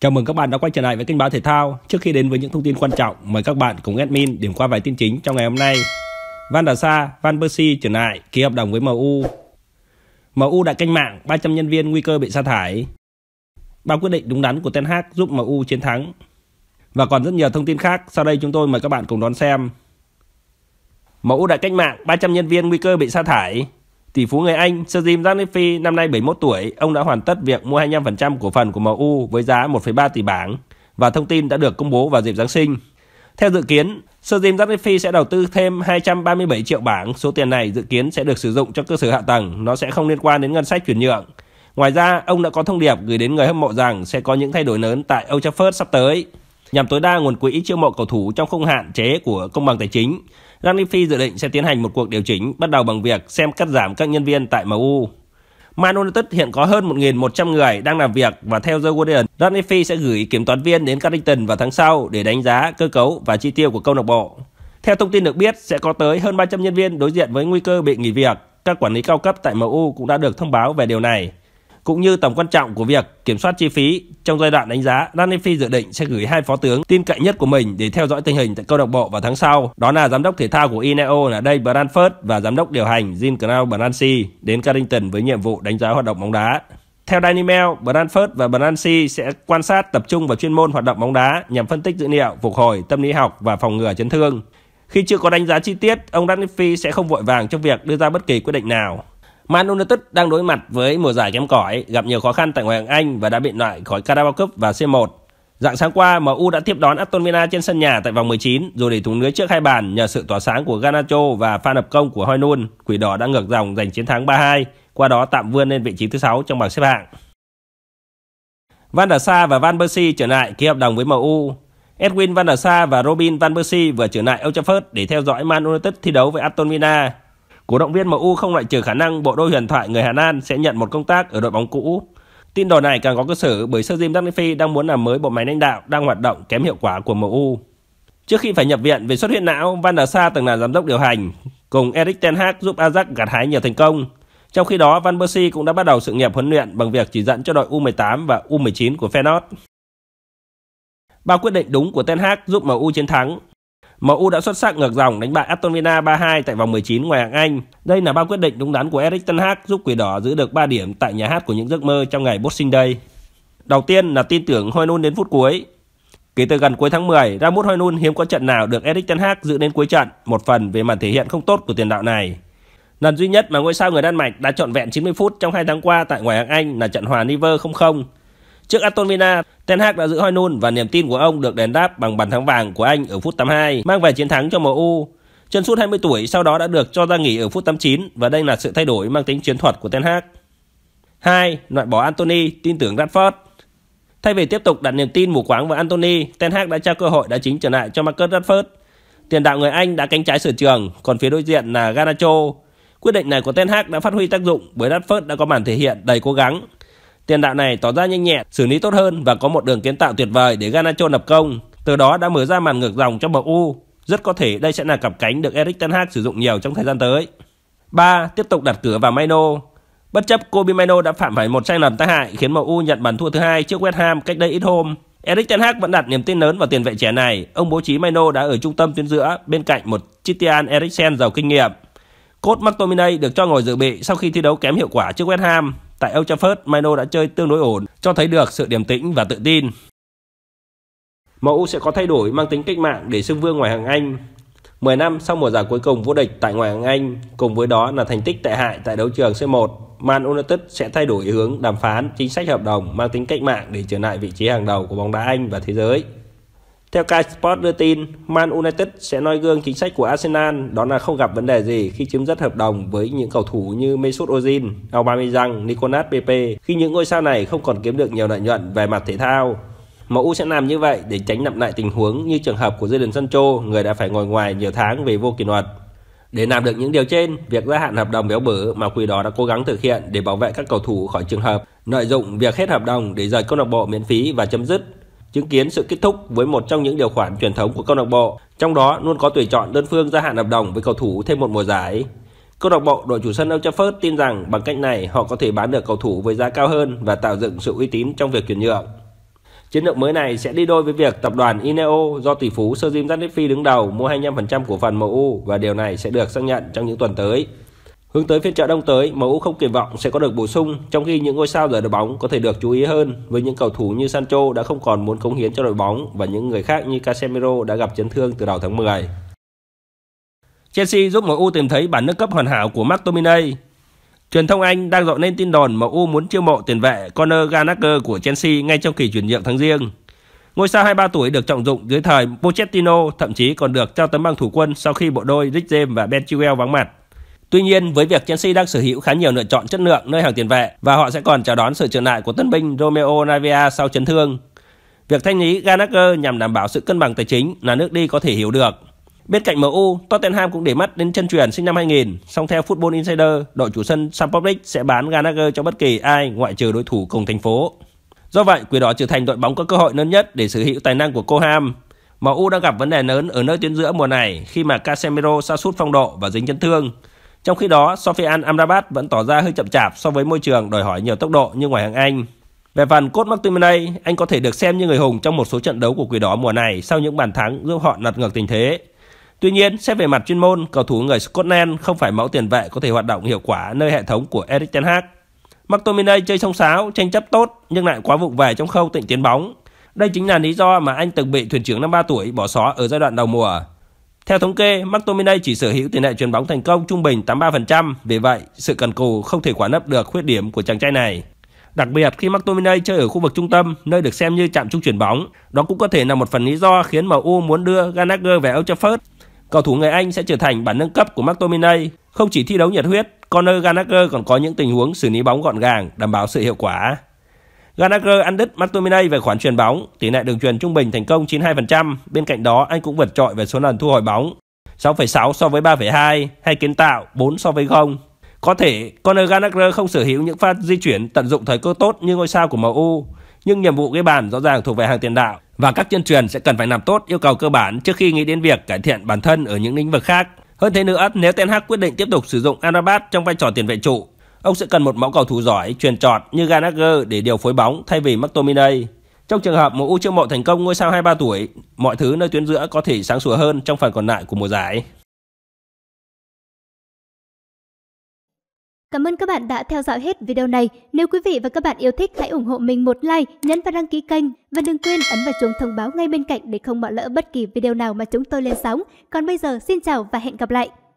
Chào mừng các bạn đã quay trở lại với kênh báo thể thao. Trước khi đến với những thông tin quan trọng, mời các bạn cùng admin điểm qua vài tin chính trong ngày hôm nay. Van der Sa, Van Persie trở lại ký hợp đồng với MU. MU đã canh mạng 300 nhân viên nguy cơ bị sa thải. Ba quyết định đúng đắn của Ten Hag giúp MU chiến thắng. Và còn rất nhiều thông tin khác, sau đây chúng tôi mời các bạn cùng đón xem. MU đã cách mạng 300 nhân viên nguy cơ bị sa thải, Tỷ phú người Anh Sergim Ranifi năm nay 71 tuổi, ông đã hoàn tất việc mua 25% cổ phần của MU với giá 1,3 tỷ bảng và thông tin đã được công bố vào dịp Giáng sinh. Theo dự kiến, Sir Jim Ranifi sẽ đầu tư thêm 237 triệu bảng, số tiền này dự kiến sẽ được sử dụng cho cơ sở hạ tầng, nó sẽ không liên quan đến ngân sách chuyển nhượng. Ngoài ra, ông đã có thông điệp gửi đến người hâm mộ rằng sẽ có những thay đổi lớn tại Old Trafford sắp tới nhằm tối đa nguồn quỹ chiêu mộ cầu thủ trong khung hạn chế của công bằng tài chính. Ranieri dự định sẽ tiến hành một cuộc điều chỉnh bắt đầu bằng việc xem cắt giảm các nhân viên tại MU. Man United hiện có hơn 1.100 người đang làm việc và theo The Guardian, Ranieri sẽ gửi kiểm toán viên đến Carrington vào tháng sau để đánh giá cơ cấu và chi tiêu của câu lạc bộ. Theo thông tin được biết, sẽ có tới hơn 300 nhân viên đối diện với nguy cơ bị nghỉ việc. Các quản lý cao cấp tại MU cũng đã được thông báo về điều này cũng như tầm quan trọng của việc kiểm soát chi phí. Trong giai đoạn đánh giá, Danify dự định sẽ gửi hai phó tướng tin cậy nhất của mình để theo dõi tình hình tại câu lạc bộ vào tháng sau. Đó là giám đốc thể thao của Ineo là Dave Branford và giám đốc điều hành Jim Crow Brancy đến Carrington với nhiệm vụ đánh giá hoạt động bóng đá. Theo Daily Mail, Branford và Brancy sẽ quan sát tập trung vào chuyên môn hoạt động bóng đá nhằm phân tích dữ liệu, phục hồi, tâm lý học và phòng ngừa chấn thương. Khi chưa có đánh giá chi tiết, ông Danify sẽ không vội vàng trong việc đưa ra bất kỳ quyết định nào. Man United đang đối mặt với mùa giải kém cỏi, gặp nhiều khó khăn tại ngoại hạng Anh và đã bị loại khỏi Carabao Cup và C1. Dạng sáng qua, MU đã tiếp đón Aston Villa trên sân nhà tại vòng 19 rồi để thủng lưới trước hai bàn nhờ sự tỏa sáng của Garnacho và pha lập công của Hoynun. Quỷ đỏ đã ngược dòng giành chiến thắng 3-2, qua đó tạm vươn lên vị trí thứ 6 trong bảng xếp hạng. Van der Sar và Van Persie trở lại ký hợp đồng với MU. Edwin Van der Sar và Robin Van Persie vừa trở lại Old Trafford để theo dõi Man United thi đấu với Aston Villa. Cổ động viên MU không loại trừ khả năng bộ đôi huyền thoại người Hà Lan sẽ nhận một công tác ở đội bóng cũ. Tin đồn này càng có cơ sở bởi Sir Jim Ratcliffe đang muốn làm mới bộ máy lãnh đạo đang hoạt động kém hiệu quả của MU. Trước khi phải nhập viện vì xuất huyết não, Van der Sar từng là giám đốc điều hành, cùng Erik Ten Hag giúp Ajax gặt hái nhiều thành công. Trong khi đó, Van Persie cũng đã bắt đầu sự nghiệp huấn luyện bằng việc chỉ dẫn cho đội U18 và U19 của Feyenoord. Ba quyết định đúng của Ten Hag giúp MU chiến thắng, MU đã xuất sắc ngược dòng đánh bại Aston Villa 3-2 tại vòng 19 ngoại hạng Anh. Đây là ba quyết định đúng đắn của Erik ten Hag giúp Quỷ Đỏ giữ được 3 điểm tại nhà hát của những giấc mơ trong ngày Boxing Day. Đầu tiên là tin tưởng Hoylund đến phút cuối. Kể từ gần cuối tháng 10, Ramos Hoylund hiếm có trận nào được Erik ten Hag giữ đến cuối trận, một phần về màn thể hiện không tốt của tiền đạo này. Lần duy nhất mà ngôi sao người Đan Mạch đã chọn vẹn 90 phút trong hai tháng qua tại ngoại hạng Anh là trận hòa Niver 0-0 Trước Aston Villa, Ten Hag đã giữ hoi nôn và niềm tin của ông được đền đáp bằng bàn thắng vàng của anh ở phút 82, mang về chiến thắng cho MU. Chân sút 20 tuổi sau đó đã được cho ra nghỉ ở phút 89 và đây là sự thay đổi mang tính chiến thuật của Ten Hag. 2. Loại bỏ Anthony, tin tưởng Rashford Thay vì tiếp tục đặt niềm tin mù quáng vào Anthony, Ten Hag đã trao cơ hội đá chính trở lại cho Marcus Rashford. Tiền đạo người Anh đã cánh trái sửa trường, còn phía đối diện là Garnacho. Quyết định này của Ten Hag đã phát huy tác dụng bởi Rashford đã có màn thể hiện đầy cố gắng Tiền đạo này tỏ ra nhanh nhẹn, xử lý tốt hơn và có một đường kiến tạo tuyệt vời để Garnacho lập công. Từ đó đã mở ra màn ngược dòng cho MU. Rất có thể đây sẽ là cặp cánh được Erik Ten Hag sử dụng nhiều trong thời gian tới. 3. Tiếp tục đặt cửa vào Maino. Bất chấp Kobe Maino đã phạm phải một sai lầm tai hại khiến MU nhận bàn thua thứ hai trước West Ham cách đây ít hôm. Erik Ten Hag vẫn đặt niềm tin lớn vào tiền vệ trẻ này. Ông bố trí Maino đã ở trung tâm tuyến giữa bên cạnh một Christian Eriksen giàu kinh nghiệm. Cốt McTominay được cho ngồi dự bị sau khi thi đấu kém hiệu quả trước West Ham Tại Old Trafford, Mino đã chơi tương đối ổn, cho thấy được sự điềm tĩnh và tự tin. MU sẽ có thay đổi mang tính cách mạng để xưng vương ngoài hàng Anh. 10 năm sau mùa giải cuối cùng vô địch tại ngoài hàng Anh, cùng với đó là thành tích tệ hại tại đấu trường C1, Man United sẽ thay đổi hướng đàm phán chính sách hợp đồng mang tính cách mạng để trở lại vị trí hàng đầu của bóng đá Anh và thế giới. Theo Sky Sport đưa tin, Man United sẽ noi gương chính sách của Arsenal đó là không gặp vấn đề gì khi chấm dứt hợp đồng với những cầu thủ như Mesut Ozil, Aubameyang, Nicolas Pepe khi những ngôi sao này không còn kiếm được nhiều lợi nhuận về mặt thể thao. MU sẽ làm như vậy để tránh lặp lại tình huống như trường hợp của Jadon Sancho, người đã phải ngồi ngoài nhiều tháng vì vô kỷ luật. Để làm được những điều trên, việc gia hạn hợp đồng béo bở mà quỷ đó đã cố gắng thực hiện để bảo vệ các cầu thủ khỏi trường hợp lợi dụng việc hết hợp đồng để rời câu lạc bộ miễn phí và chấm dứt chứng kiến sự kết thúc với một trong những điều khoản truyền thống của câu lạc bộ, trong đó luôn có tuyển chọn đơn phương gia hạn hợp đồng với cầu thủ thêm một mùa giải. Câu lạc bộ đội chủ sân Old Trafford tin rằng bằng cách này họ có thể bán được cầu thủ với giá cao hơn và tạo dựng sự uy tín trong việc chuyển nhượng. Chiến lược mới này sẽ đi đôi với việc tập đoàn Ineo do tỷ phú Sir Jim Ratcliffe đứng đầu mua 25% cổ phần MU và điều này sẽ được xác nhận trong những tuần tới. Hướng tới phiên chợ đông tới, MU không kỳ vọng sẽ có được bổ sung, trong khi những ngôi sao giờ đội bóng có thể được chú ý hơn với những cầu thủ như Sancho đã không còn muốn cống hiến cho đội bóng và những người khác như Casemiro đã gặp chấn thương từ đầu tháng 10. Chelsea giúp MU tìm thấy bản nâng cấp hoàn hảo của McTominay. Truyền thông Anh đang dọn lên tin đồn MU muốn chiêu mộ tiền vệ Conor Gallagher của Chelsea ngay trong kỳ chuyển nhượng tháng riêng. Ngôi sao 23 tuổi được trọng dụng dưới thời Pochettino thậm chí còn được trao tấm bằng thủ quân sau khi bộ đôi Rick James và Ben Chilwell vắng mặt. Tuy nhiên, với việc Chelsea đang sở hữu khá nhiều lựa chọn chất lượng nơi hàng tiền vệ và họ sẽ còn chào đón sự trở lại của tân binh Romeo Navia sau chấn thương. Việc thanh lý Ganager nhằm đảm bảo sự cân bằng tài chính là nước đi có thể hiểu được. Bên cạnh MU, Tottenham cũng để mắt đến chân truyền sinh năm 2000, song theo Football Insider, đội chủ sân Sampdoria sẽ bán Ganager cho bất kỳ ai ngoại trừ đối thủ cùng thành phố. Do vậy, quỷ đỏ trở thành đội bóng có cơ hội lớn nhất để sở hữu tài năng của Coham. MU đang gặp vấn đề lớn ở nơi tuyến giữa mùa này khi mà Casemiro sa sút phong độ và dính chấn thương. Trong khi đó, Sofian Amrabat vẫn tỏ ra hơi chậm chạp so với môi trường đòi hỏi nhiều tốc độ như ngoài hàng Anh. Về phần Cốt McTominay, anh có thể được xem như người hùng trong một số trận đấu của Quỷ Đỏ mùa này sau những bàn thắng giúp họ lật ngược tình thế. Tuy nhiên, xét về mặt chuyên môn, cầu thủ người Scotland không phải mẫu tiền vệ có thể hoạt động hiệu quả nơi hệ thống của Erik ten Hag. McTominay chơi song sáo, tranh chấp tốt nhưng lại quá vụng về trong khâu tịnh tiến bóng. Đây chính là lý do mà anh từng bị thuyền trưởng năm 53 tuổi bỏ xó ở giai đoạn đầu mùa. Theo thống kê, McTominay chỉ sở hữu tỷ lệ chuyền bóng thành công trung bình 83%, vì vậy sự cần cù không thể khỏa nấp được khuyết điểm của chàng trai này. Đặc biệt khi McTominay chơi ở khu vực trung tâm, nơi được xem như chạm trung chuyển bóng, đó cũng có thể là một phần lý do khiến MU muốn đưa Gallagher về Old Trafford. Cầu thủ người Anh sẽ trở thành bản nâng cấp của McTominay, không chỉ thi đấu nhiệt huyết, Conor Gallagher còn có những tình huống xử lý bóng gọn gàng, đảm bảo sự hiệu quả. Gallagher ăn đứt McTominay về khoản truyền bóng, tỷ lệ đường truyền trung bình thành công 92%, bên cạnh đó anh cũng vượt trội về số lần thu hồi bóng, 6,6 so với 3,2 hay kiến tạo 4 so với 0. Có thể Conor Gallagher không sở hữu những pha di chuyển tận dụng thời cơ tốt như ngôi sao của MU, nhưng nhiệm vụ ghi bàn rõ ràng thuộc về hàng tiền đạo và các chân truyền sẽ cần phải làm tốt yêu cầu cơ bản trước khi nghĩ đến việc cải thiện bản thân ở những lĩnh vực khác. Hơn thế nữa, nếu Ten Hag quyết định tiếp tục sử dụng Amrabat trong vai trò tiền vệ trụ Ông sẽ cần một mẫu cầu thủ giỏi, truyền trọt như Gallagher để điều phối bóng thay vì McTominay. Trong trường hợp MU chiêu mộ thành công ngôi sao 23 tuổi, mọi thứ nơi tuyến giữa có thể sáng sủa hơn trong phần còn lại của mùa giải. Cảm ơn các bạn đã theo dõi hết video này. Nếu quý vị và các bạn yêu thích, hãy ủng hộ mình một like, nhấn và đăng ký kênh. Và đừng quên ấn vào chuông thông báo ngay bên cạnh để không bỏ lỡ bất kỳ video nào mà chúng tôi lên sóng. Còn bây giờ, xin chào và hẹn gặp lại!